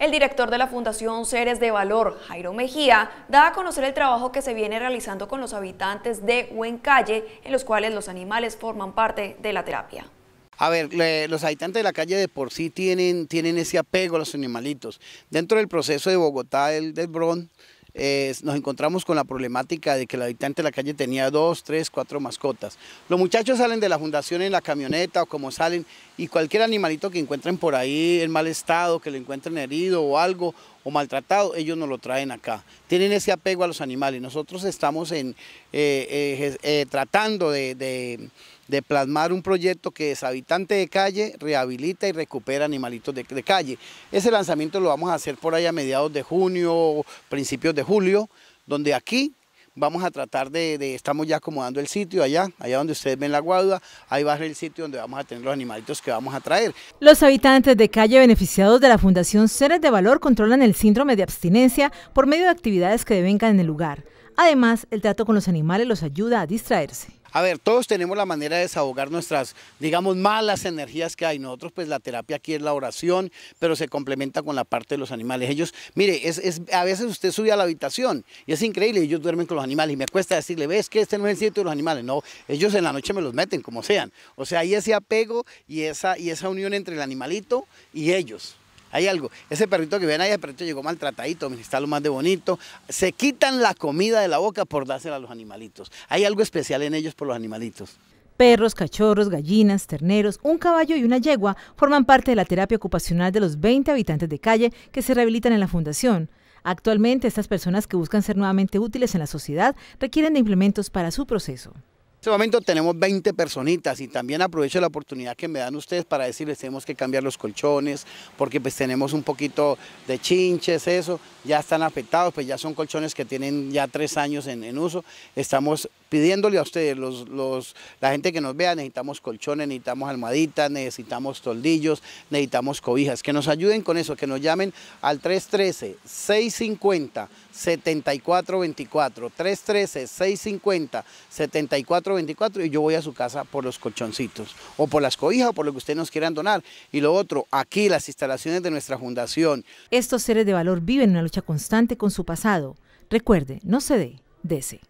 El director de la Fundación Seres de Valor, Jairo Mejía, da a conocer el trabajo que se viene realizando con los habitantes de Huencalle, en los cuales los animales forman parte de la terapia. A ver, los habitantes de la calle de por sí tienen, tienen ese apego a los animalitos. Dentro del proceso de Bogotá, el del Bron, eh, nos encontramos con la problemática de que el habitante de la calle tenía dos, tres, cuatro mascotas. Los muchachos salen de la fundación en la camioneta o como salen y cualquier animalito que encuentren por ahí en mal estado, que lo encuentren herido o algo, o maltratado, ellos nos lo traen acá. Tienen ese apego a los animales. Nosotros estamos en, eh, eh, eh, tratando de, plasmar un proyecto que es habitante de calle, rehabilita y recupera animalitos de, calle. Ese lanzamiento lo vamos a hacer por allá a mediados de junio, principios de julio, donde aquí Vamos a tratar de, estamos ya acomodando el sitio allá, allá donde ustedes ven la guadua, ahí va a ser el sitio donde vamos a tener los animalitos que vamos a traer. Los habitantes de calle beneficiados de la Fundación Seres de Valor controlan el síndrome de abstinencia por medio de actividades que devengan en el lugar. Además, el trato con los animales los ayuda a distraerse. A ver, todos tenemos la manera de desahogar nuestras, digamos, malas energías que hay. Nosotros, pues la terapia aquí es la oración, pero se complementa con la parte de los animales. Ellos, mire, es, a veces usted sube a la habitación y es increíble, ellos duermen con los animales y me cuesta decirle, ves que este no es el sitio de los animales. No, ellos en la noche me los meten, como sean. O sea, hay ese apego y esa, y esa unión entre el animalito y ellos. Hay algo. Ese perrito que ven ahí, el perrito llegó maltratadito, está lo más de bonito. Se quitan la comida de la boca por dársela a los animalitos. Hay algo especial en ellos por los animalitos. Perros, cachorros, gallinas, terneros, un caballo y una yegua forman parte de la terapia ocupacional de los 20 habitantes de calle que se rehabilitan en la fundación. Actualmente, estas personas que buscan ser nuevamente útiles en la sociedad requieren de implementos para su proceso. En este momento tenemos 20 personitas y también aprovecho la oportunidad que me dan ustedes para decirles tenemos que cambiar los colchones porque pues tenemos un poquito de chinches, eso, ya están afectados, pues ya son colchones que tienen ya tres años en, en uso. Estamos pidiéndole a ustedes, los, la gente que nos vea, necesitamos colchones, necesitamos almohaditas, necesitamos toldillos, necesitamos cobijas, que nos ayuden con eso, que nos llamen al 313-650. 7424 313 650 7424 y yo voy a su casa por los colchoncitos o por las cobijas o por lo que ustedes nos quieran donar y lo otro aquí las instalaciones de nuestra fundación estos seres de valor viven una lucha constante con su pasado recuerde no se dé dese